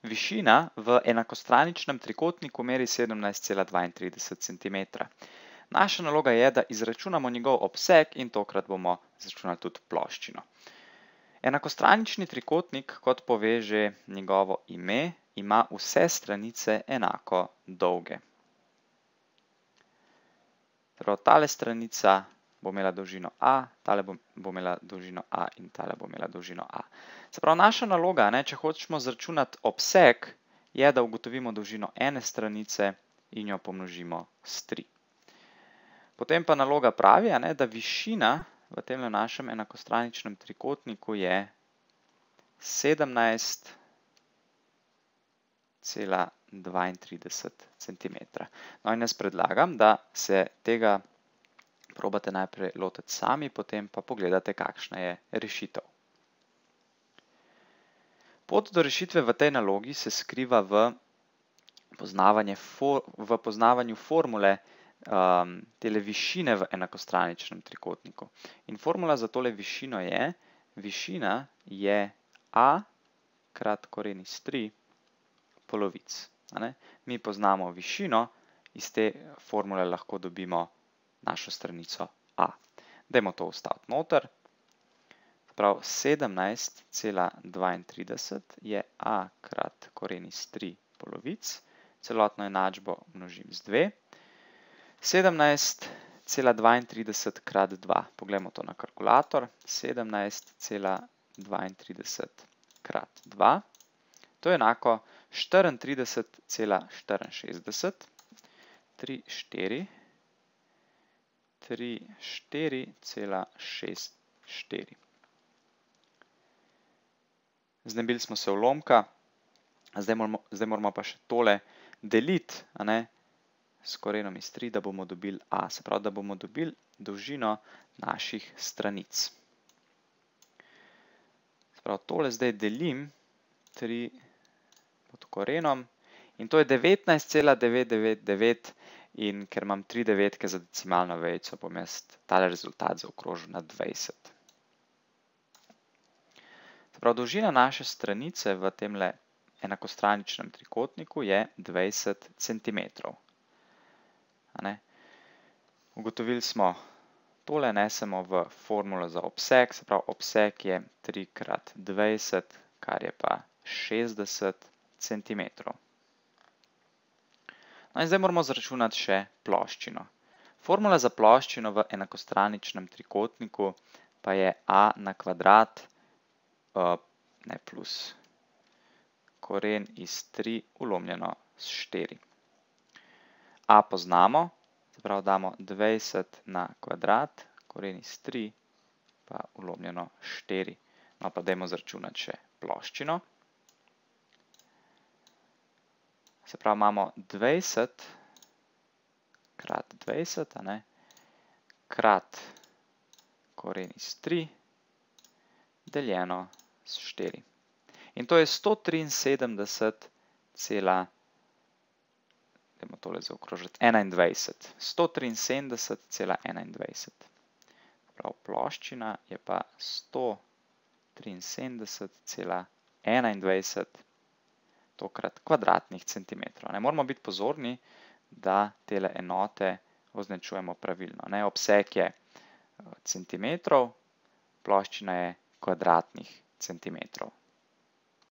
Višina v enakostraničnem trikotniku meri 17,32 cm. Naša naloga je, da izračunamo njegov obseg in tokrat bomo izračunali tudi ploščino. Enakostranični trikotnik, kot poveže njegovo ime, ima vse stranice enako dolge. Torej, tale stranica bo imela dolžino A, tale bo, bo imela dolžino A in tale bo imela dolžino A. Se pravi, naša naloga, ne, če hočemo zračunati obseg, je, da ugotovimo dolžino ene stranice in jo pomnožimo s 3. Potem pa naloga pravi, ne, da višina v tem našem enakostraničnem trikotniku je 17,32 cm. No in jaz predlagam, da se tega vsega, probate najprej lotiti sami, potem pa pogledate, kakšna je rešitev. Pot do rešitve v tej nalogi se skriva v, for, v poznavanju formule um, tele višine v enakostraničnem trikotniku. In formula za tole višino je, višina je a krat koren iz 3 polovic. Mi poznamo višino, iz te formule lahko dobimo polovic našo stranico A. Dajmo to ostaviti noter. 17,32 je A krat koren iz 3 polovic. Celotno enačbo množim z 2. 17,32 krat 2. Poglejmo to na kalkulator. 17,32 krat 2. To je enako 34,64. 3, 4. 4,64. Znebili smo se ulomka, zdaj, zdaj moramo pa še tole deliti s korenom iz 3, da bomo dobili a, se pravi, da bomo dobili dolžino naših stranic. Se pravi, tole zdaj delim 3 pod korenom in to je 19,999 In ker imam 3 devetke za decimalno vejco, bom jaz tale rezultat zaokrožil na 20. Zaprav, dolžina naše stranice v temle enakostraničnem trikotniku je 20 cm. Ugotovili smo, tole nesemo v formulo za obseg, zaprav obseg je 3 x 20, kar je pa 60 cm. Zdaj, No in zdaj moramo zračunati še ploščino. Formula za ploščino v enakostraničnem trikotniku pa je a na kvadrat e, plus koren iz 3 ulomljeno s 4. a poznamo, zapravo damo 20 na kvadrat koren iz 3 pa ulomljeno 4. No pa dajmo zračunati še ploščino. ploščino. se pravi, imamo 20 krat 20, a ne, krat koren iz 3, deljeno s 4. In to je 173, cela, dajmo tole zaokrožiti, 21. 173, cela 21. Prav ploščina je pa 173, cela 21 tokrat kvadratnih centimetrov. Ne moramo biti pozorni, da tele enote označujemo pravilno. Ne, obseg je eh, centimetrov, ploščina je kvadratnih centimetrov.